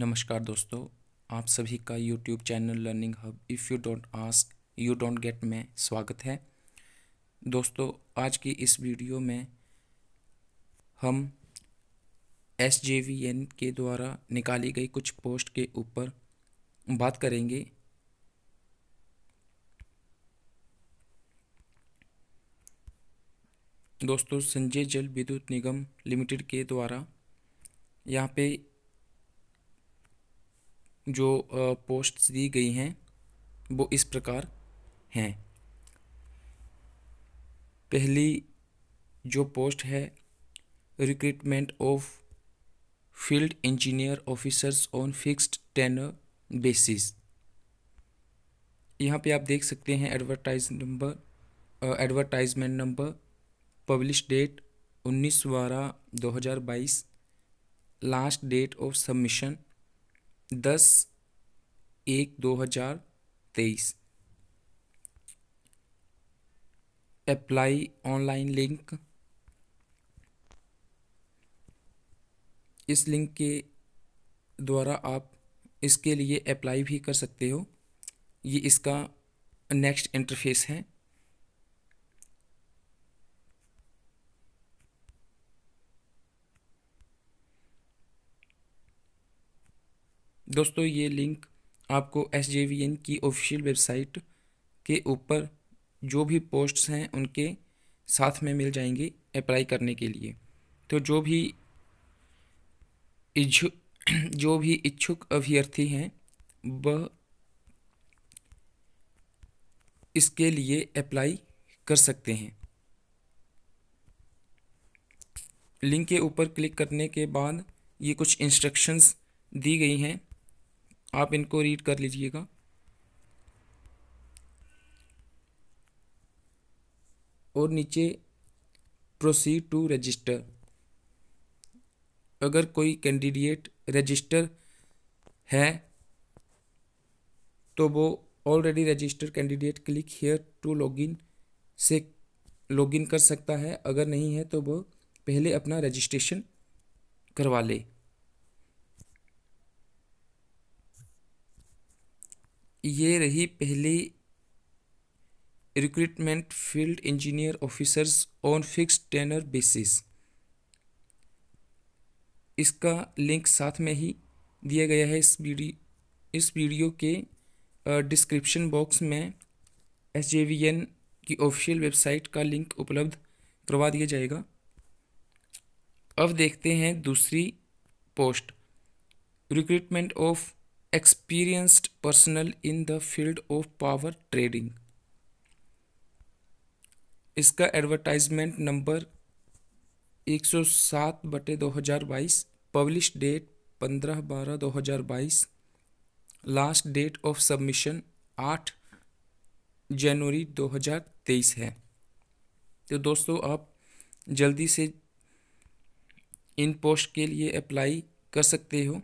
नमस्कार दोस्तों आप सभी का YouTube channel learning hub if you don't ask you don't get में स्वागत है दोस्तों आज की इस वीडियो में हम एस जे वी एन के द्वारा निकाली गई कुछ पोस्ट के ऊपर बात करेंगे दोस्तों संजय जल विद्युत निगम लिमिटेड के द्वारा यहाँ पे जो पोस्ट्स दी गई हैं वो इस प्रकार हैं पहली जो पोस्ट है recruitment of field engineer officers on fixed tenure basis यहाँ पे आप देख सकते हैं advertise number advertisement number publish date उन्नीस बारह दो हज़ार बाईस लास्ट डेट ऑफ सबमिशन दस एक दो हजार तेईस अप्लाई ऑनलाइन लिंक इस लिंक के द्वारा आप इसके लिए अप्लाई भी कर सकते हो ये इसका नेक्स्ट इंटरफेस है दोस्तों ये लिंक आपको एस की ऑफिशियल वेबसाइट के ऊपर जो भी पोस्ट्स हैं उनके साथ में मिल जाएंगे अप्लाई करने के लिए तो जो भी इच्छु जो भी इच्छुक अभ्यर्थी हैं वह इसके लिए अप्लाई कर सकते हैं लिंक के ऊपर क्लिक करने के बाद ये कुछ इंस्ट्रक्शंस दी गई हैं आप इनको रीड कर लीजिएगा और नीचे प्रोसीड टू रजिस्टर अगर कोई कैंडिडेट रजिस्टर है तो वो already register candidate click here to login से लॉगिन कर सकता है अगर नहीं है तो वो पहले अपना रजिस्ट्रेशन करवा ले ये रही पहली recruitment field engineer officers on fix tenure basis इसका लिंक साथ में ही दिया गया है इस वीडियो इस वीडियो के डिस्क्रिप्शन बॉक्स में एस जे वी एन की ऑफिशियल वेबसाइट का लिंक उपलब्ध करवा दिया जाएगा अब देखते हैं दूसरी post recruitment of experienced personnel in the field of power trading इसका एडवर्टाइजमेंट नंबर 107 बटे 2022 पब्लिश डेट 15 बारह 2022 लास्ट डेट ऑफ सबमिशन 8 जनवरी 2023 है तो दोस्तों आप जल्दी से इन पोस्ट के लिए अप्लाई कर सकते हो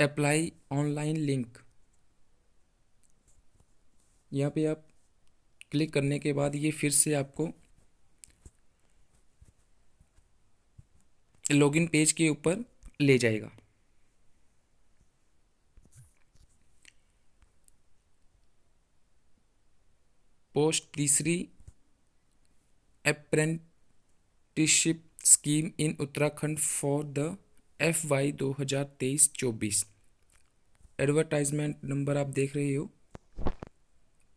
अप्लाई ऑनलाइन लिंक यहाँ पे आप क्लिक करने के बाद ये फिर से आपको लॉगिन पेज के ऊपर ले जाएगा पोस्ट तीसरी apprenticeship scheme in Uttarakhand for the F Y दो हज़ार तेईस चौबीस एडवर्टाइजमेंट नंबर आप देख रहे हो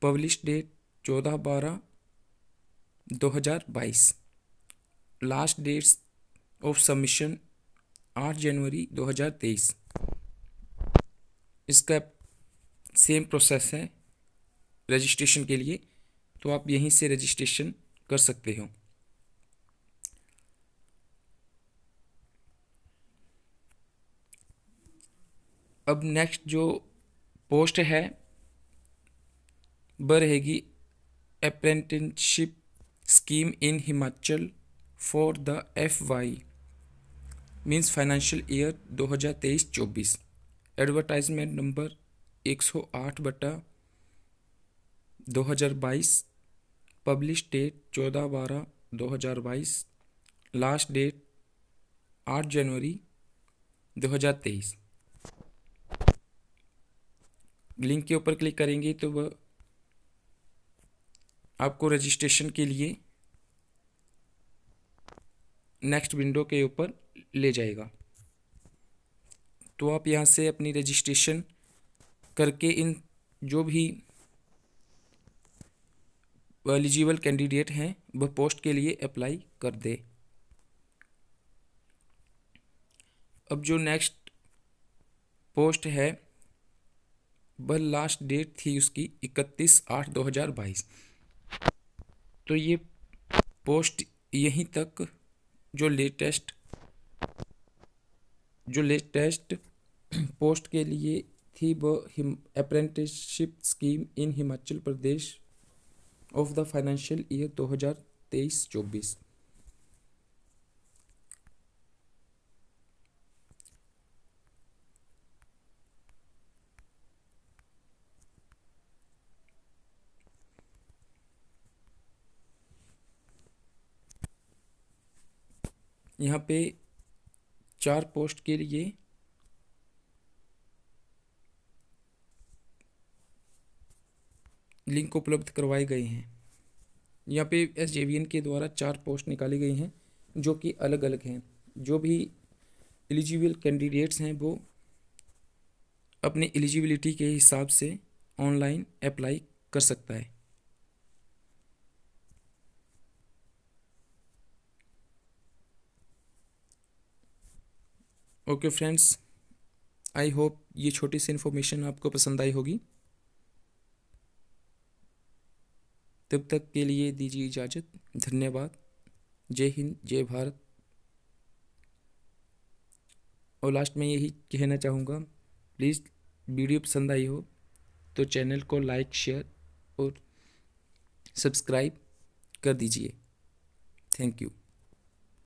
पब्लिश डेट चौदह बारह दो हज़ार बाईस लास्ट डेट्स ऑफ सबमिशन आठ जनवरी दो हज़ार तेईस इसका सेम प्रोसेस है रजिस्ट्रेशन के लिए तो आप यहीं से रजिस्ट्रेशन कर सकते हो अब नेक्स्ट जो पोस्ट है वह रहेगी apprenticeship scheme in Himachal for the F Y means financial year 2023-24 advertisement number 108 बटा 2022 पब्लिश डेट 14 बारह 2022 लास्ट डेट 8 जनवरी 2023 लिंक के ऊपर क्लिक करेंगे तो वह आपको रजिस्ट्रेशन के लिए नेक्स्ट विंडो के ऊपर ले जाएगा तो आप यहाँ से अपनी रजिस्ट्रेशन करके इन जो भी एलिजिबल कैंडिडेट हैं वह पोस्ट के लिए अप्लाई कर दे अब जो नेक्स्ट पोस्ट है वह लास्ट डेट थी उसकी इकतीस आठ दो हज़ार बाईस तो ये पोस्ट यहीं तक जो लेटेस्ट जो लेटेस्ट पोस्ट के लिए थी वो apprenticeship scheme in Himachal Pradesh of the financial year दो हज़ार तेईस चौबीस यहाँ पे चार पोस्ट के लिए लिंक उपलब्ध करवाए गए हैं यहाँ पे एस के द्वारा चार पोस्ट निकाली गई हैं जो कि अलग अलग हैं जो भी एलिजिबल कैंडिडेट्स हैं वो अपने एलिजिबिलिटी के हिसाब से ऑनलाइन अप्लाई कर सकता है ओके फ्रेंड्स आई होप ये छोटी सी इन्फॉर्मेशन आपको पसंद आई होगी तब तक के लिए दीजिए इजाज़त धन्यवाद जय हिंद जय भारत और लास्ट में यही कहना चाहूँगा प्लीज़ वीडियो पसंद आई हो तो चैनल को लाइक शेयर और सब्सक्राइब कर दीजिए थैंक यू